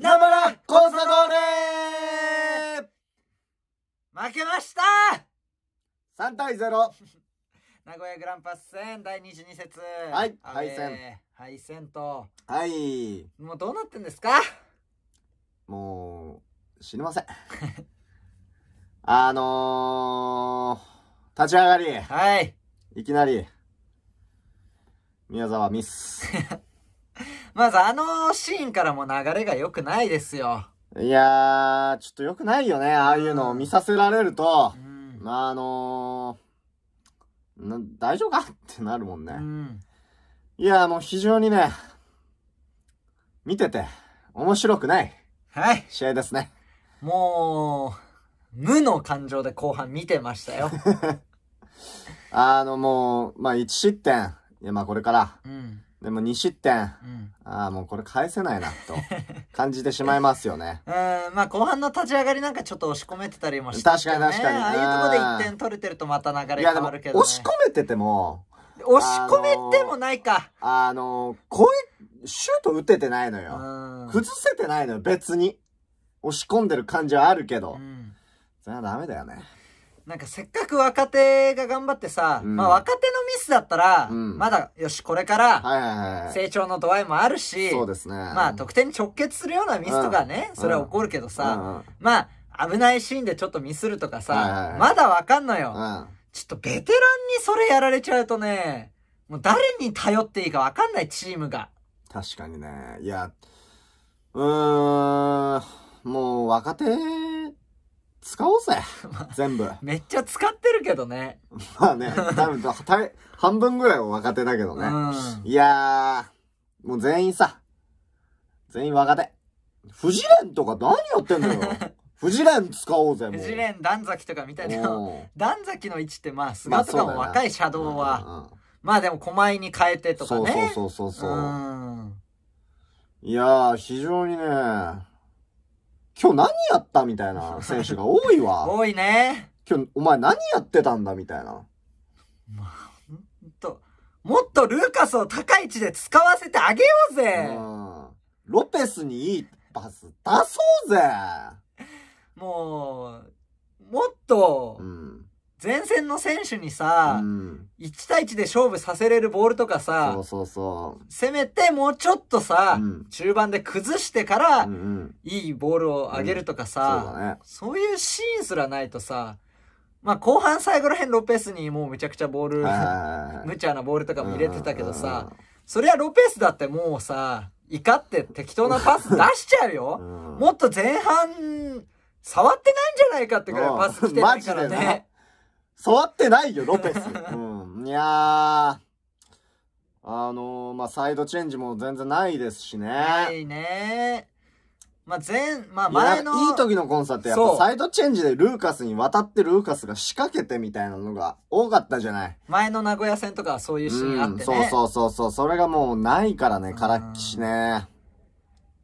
なまらコンサドーレ負けました !3 対 0! 名古屋グランパス戦第22節はい敗戦敗戦とはいもうどうなってんですかもう死にません あのー、立ち上がりはいいきなり宮沢ミス まずあのシーンからも流れが良くないですよ。いやー、ちょっと良くないよね。ああいうのを見させられると、うん、まあ、あのー、大丈夫かってなるもんね。うん、いやもう非常にね、見てて、面白くない。はい。試合ですね。もう、無の感情で後半見てましたよ。あの、もう、まあ、1失点。いや、まあ、これから。うん。でも2失点、うん、ああもうこれ返せないなと 感じてしまいますよねうんまあ後半の立ち上がりなんかちょっと押し込めてたりもして、ね、確かに確かにああいうとこで1点取れてるとまた流れ変わるけど、ね、押し込めてても押し込めてもないかあのー、こういうシュート打ててないのよ、崩せてないのよ別に押し込んでる感じはあるけど、うん、それはダメだよねなんかせっかく若手が頑張ってさ、うん、まあ若手のミスだったら、うん、まだよし、これから成長の度合いもあるし、そうですね。まあ得点に直結するようなミスとかね、それは起こるけどさ、まあ危ないシーンでちょっとミスるとかさ、まだわかんのよ。ちょっとベテランにそれやられちゃうとね、もう誰に頼っていいかわかんないチームが。確かにね。いや、うーん、もう若手使おうぜ。全部。めっちゃ使ってるけどね。まあね、多分、半分ぐらいは若手だけどね。うん、いやー、もう全員さ、全員若手。ジレンとか何やってんのよ。ジレン使おうぜ、もう。富士連、段崎とかみたいな。段崎の位置ってまあ、菅とかも若い車道は。まあ、まあでも、狛江に変えてとかね。そうそうそうそう。ういやー、非常にね、今日何やったみたいな選手が多いわ。多いね。今日、お前何やってたんだみたいな。まあ、と。もっとルーカスを高い位置で使わせてあげようぜ。うん。ロペスにいいパス出そうぜ。もう、もっと、うん。前線の選手にさ、うん、1対1で勝負させれるボールとかさ、そうそうそうせめてもうちょっとさ、うん、中盤で崩してから、うんうん、いいボールを上げるとかさ、うんそうね、そういうシーンすらないとさ、まあ後半最後らへんロペスにもうめちゃくちゃボール、無茶なボールとかも入れてたけどさ、そりゃロペスだってもうさ、怒って適当なパス出しちゃうよ。もっと前半、触ってないんじゃないかってくらいパス来てるからね。触ってないよ、ロペス。うん。いやー。あのー、まあ、サイドチェンジも全然ないですしね。ないね。まあ、前、まあ、前の。いいい時のコンサートやっぱサイドチェンジでルーカスに渡ってルーカスが仕掛けてみたいなのが多かったじゃない。前の名古屋戦とかはそういうシーンあってね。うん、そうそうそうそう。それがもうないからね、からっきしね。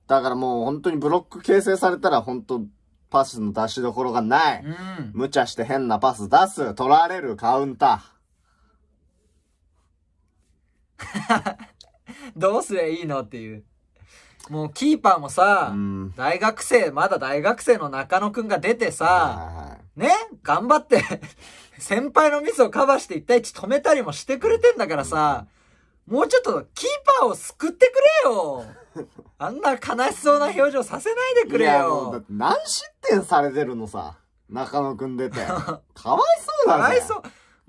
だからもう本当にブロック形成されたら本当パスの出しどころがない。うん、無茶して変なパス出す。取られるカウンター。どうすりゃいいのっていう。もうキーパーもさ、うん、大学生、まだ大学生の中野くんが出てさ、ね頑張って 先輩のミスをカバーして1対1止めたりもしてくれてんだからさ、もうちょっとキーパーを救ってくれよ あんな悲しそうな表情させないでくれよ。だって何失点されてるのさ、中野くん出て。かわいそうだね。かわいそ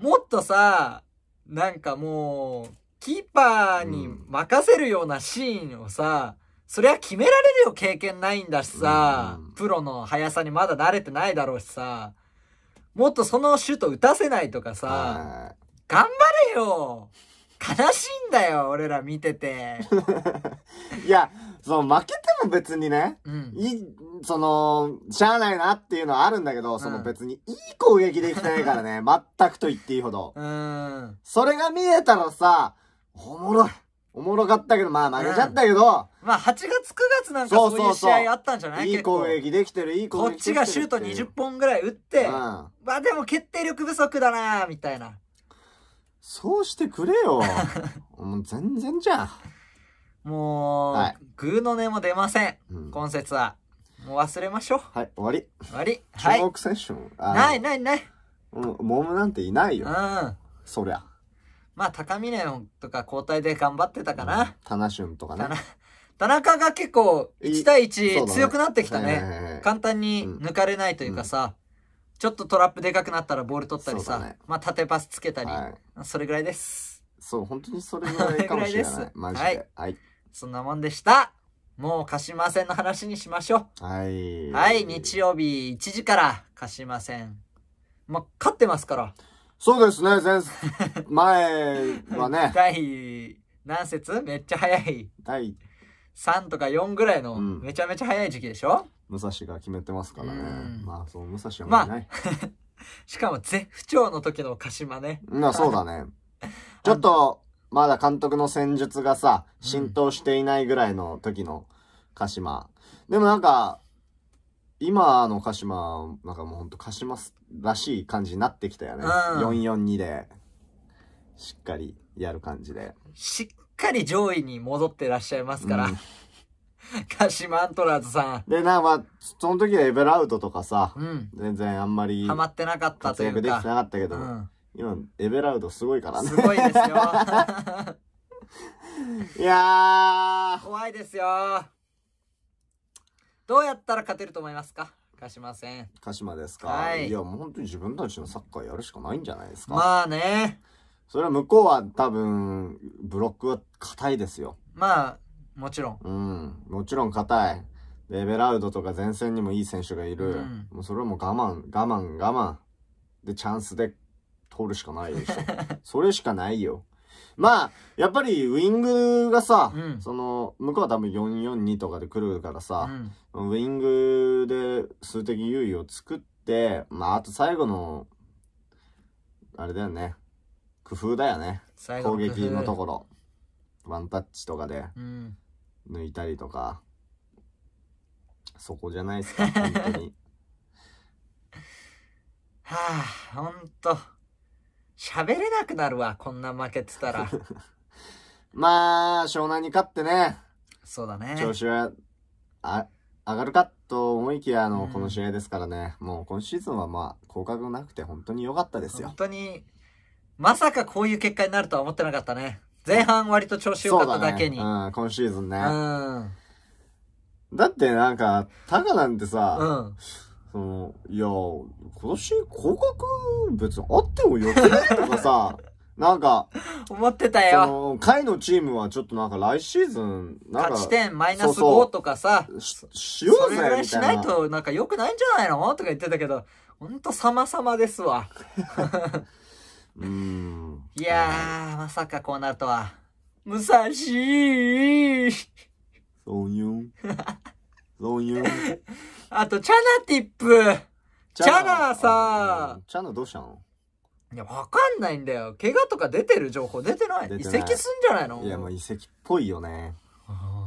う。もっとさ、なんかもう、キーパーに任せるようなシーンをさ、うん、そりゃ決められるよ、経験ないんだしさ、うん、プロの速さにまだ慣れてないだろうしさ、もっとそのシュート打たせないとかさ、頑張れよ悲しいんだよ、俺ら見てて。いや、その負けても別にね、うん、いい、その、しゃあないなっていうのはあるんだけど、その別にいい攻撃できてないからね、全くと言っていいほど。うん。それが見えたらさ、おもろい。おもろかったけど、まあ負けちゃったけど。うん、まあ8月9月なんかそういう試合あったんじゃないいい攻撃できてる、いい攻撃できてる。こっちがシュート20本ぐらい打って、うん、まあでも決定力不足だなみたいな。そうしてくれよ。もう全然じゃん。もう、はいグーの音も出ません。うん今節は。もう忘れましょう。はい、終わり。終わり。はい。中国選手も、あないないない。もうモームなんていないよ。うん。そりゃ。まあ、高峰とか交代で頑張ってたかな。タナシュンとかね。田中が結構い1対そ1強くなってきたね。ね。簡単に抜かれないというかさ、ちょっとトラップでかくなったらボール取ったりさ、ね、まあ縦パスつけたり、はい、それぐらいです。そう、本当にそれぐらいかもしれない。いマジで、はい、はい。そんなもんでした。もう鹿島戦の話にしましょう。はい。はい、日曜日1時から鹿島戦。まあ、勝ってますから。そうですね、前、前はね。第、何節めっちゃ早い。第3とか4ぐらいの、めちゃめちゃ早い時期でしょ、うん武蔵が決めてますからね。うんまあ、その武蔵はもういない。しかも絶不調の時の鹿島ね。まあ、そうだね。ちょっと、まだ監督の戦術がさ、浸透していないぐらいの時の鹿島。でもなんか、今の鹿島、なんかもうほんと鹿島らしい感じになってきたよね。うん442で、しっかりやる感じで。しっかり上位に戻ってらっしゃいますから、うん 鹿島アントラーズさん。で、な、まあ、その時はエベラウトとかさ、うん全然あんまりハマってなかったと活いう躍できてなかか。ったけど、うん今、エベラウトすごいからねす。ごいですよ。いやー、怖いですよ。どうやったら勝てると思いますか鹿島戦。鹿島ですか。はいいや、もう本当に自分たちのサッカーやるしかないんじゃないですか。まあね。それは向こうは多分、ブロックは硬いですよ。まあ、もちろん。うん。もちろん硬い。で、エベラウドとか前線にもいい選手がいる。うん、もうそれはもう我慢、我慢、我慢。で、チャンスで取るしかないでしょ。それしかないよ。まあ、やっぱりウイングがさ、うん、その、向こうは多分442とかで来るからさ、うん、ウイングで数的優位を作って、まあ、あと最後の、あれだよね、工夫だよね。攻撃のところ。ワンタッチとかで。うん抜いたりとかそこじゃないですか 本当にはあほんと喋れなくなるわこんな負けてたら まあ湘南に勝ってねそうだね調子はあ上がるかと思いきやあの、うん、この試合ですからねもう今シーズンはまあ降格なくて本当に良かったですよ本当にまさかこういう結果になるとは思ってなかったね前半割と調子良かっただけに。うね、うん、今シーズンね。うん。だってなんか、タカなんてさ、うん。その、いや、今年降格別にあってもよくないとかさ、なんか、思ってたよ。その、のチームはちょっとなんか来シーズン、なんか。勝ち点マイナス5とかさ、そうそうししようぜみたいな。それぐらいしないとなんか良くないんじゃないのとか言ってたけど、ほんと様々ですわ。うん。いやー、まさかこうなるとは。武蔵そういうん。そういうん。あと、チャナティップチャナさチャナどうしたのいや、わかんないんだよ。怪我とか出てる情報出てない。移籍すんじゃないのいや、まあ移籍っぽいよね。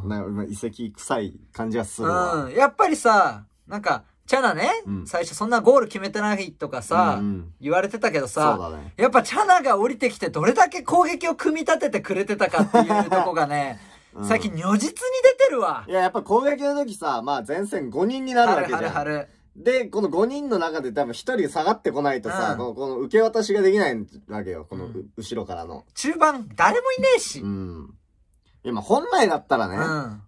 なんか、移籍臭い感じがするわ。うん。やっぱりさ、なんか、チャナね、うん、最初そんなゴール決めてないとかさ、うん言われてたけどさ、ね、やっぱチャナが降りてきてどれだけ攻撃を組み立ててくれてたかっていうとこがね、うん、最近如実に出てるわ。いや、やっぱ攻撃の時さ、まあ前線5人になるわけじゃん。はるはるはるで、この5人の中で多分1人下がってこないとさ、うん、このこの受け渡しができないわけよ、この、うん、後ろからの。中盤、誰もいねえし。うん。今、本来だったらね、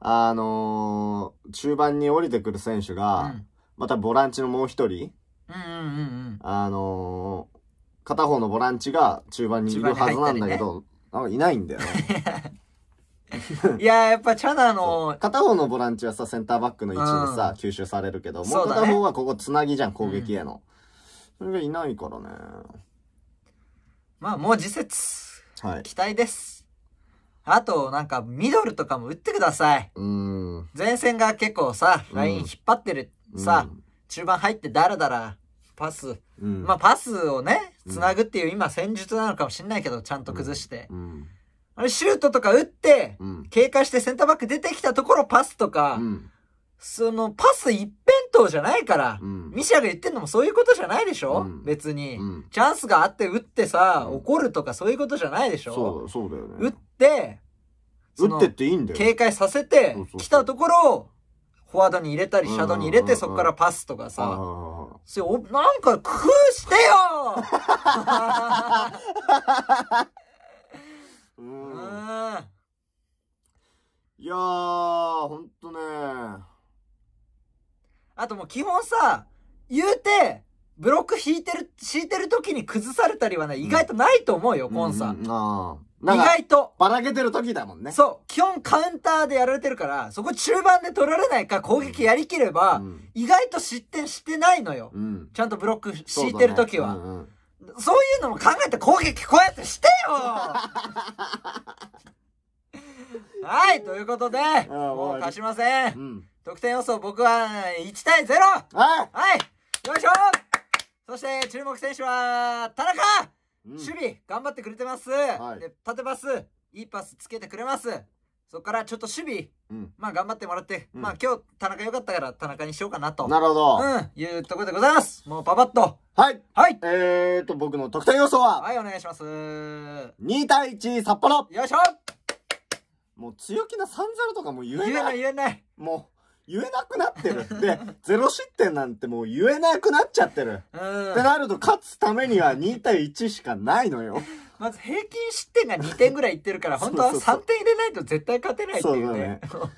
あのー、中盤に降りてくる選手が、またボランチのもう一人、うんうんうんあのー片方のボランチが中盤にいるはずなんだけど、なんかいないんだよね。いやー、やっぱチャナの、片方のボランチはさ、センターバックの位置でさ、吸収されるけど、もう片方はここつなぎじゃん、攻撃への。それがいないからね。まあもう次節、はい。期待です。あと、なんかミドルとかも打ってください。うん。前線が結構さ、ライン引っ張ってるさ、中盤入ってダラダラパス、うん、まあパスをねつなぐっていう今戦術なのかもしれないけどちゃんと崩して、うんうん、あれシュートとか打って、警戒してセンターバック出てきたところパスとか、そのパス一辺倒じゃないから、ミシャが言ってんのもそういうことじゃないでしょ、別に、チャンスがあって打ってさ、怒るとかそういうことじゃないでしょそうそうだよね打って打ってっていいんだよ警戒させてきたところをフォワードに入れたり、シャドウに入れて、そこからパスとかさ。そなんか工夫してよ うん。いやー、ほんとねあともう基本さ、言うて、ブロック引いてる、敷いてる時に崩されたりはね、意外とないと思うよ、コンサ。うん、うん意外と。ばらけてる時だもんね。そう。基本カウンターでやられてるから、そこ中盤で取られないか攻撃やりきれば、うん、意外と失点してないのよ。うん、ちゃんとブロック敷いてる時は。そう、ねうんうん、そういうのも考えて攻撃こうやってしてよ はい、ということで、もう貸しません。得点予想僕は1対 0! はい、はい、よいしょそして注目選手は、田中守備、頑張ってくれてます。はいで、縦パス、いいパスつけてくれます。そこからちょっと守備、うんまあ頑張ってもらって、うんまあ今日田中良かったから田中にしようかなと。なるほど。うん、いうところでございます。もうパパッと。はい。はい。えーと、僕の得点予想は、はい、お願いします。よ2対1札幌よいしょもう強気な3-0とかも言え言えない言えない。もう言えなくなってる。で、ゼロ失点なんてもう言えなくなっちゃってる。うん。ってなると、勝つためには2対1しかないのよ。まず平均失点が2点ぐらいいってるから、本当は3点入れないと絶対勝てないっていうね。そうね。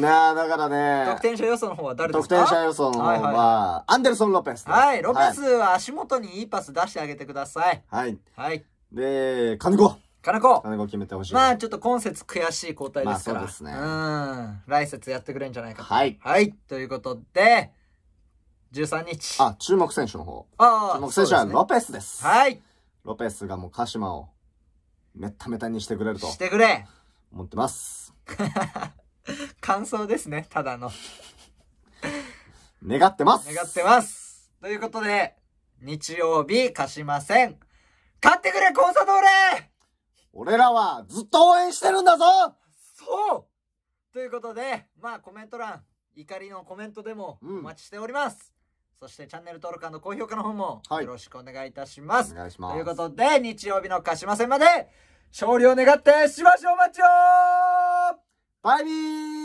なあ、だからね。得点者予想の方は誰ですか得点者予想の方は、はいはい、アンデルソン・ロペス。はい、ロペスは足元にいいパス出してあげてください。はい。はい。で、金子。金子金子決めてほしい。まあちょっと今節悔しい交代ですから。まあそうですね。うん。来節やってくれるんじゃないかはい。はい。ということで、13日。あ、注目選手の方。ああ。注目選手はロペスです。ですね、はい。ロペスがもう鹿島をめっためたにしてくれると。してくれ思ってます。感想ですね、ただの。願ってます願ってますということで、日曜日、鹿島戦、勝ってくれ、コンサドーレ俺らはずっと応援してるんだぞそうということで、まあコメント欄、怒りのコメントでもお待ちしております。うん、そしてチャンネル登録高評価の方もよろしくお願いいたします。はい、ますということで、日曜日の鹿島戦まで勝利を願ってしましょう、お待ちをバイビー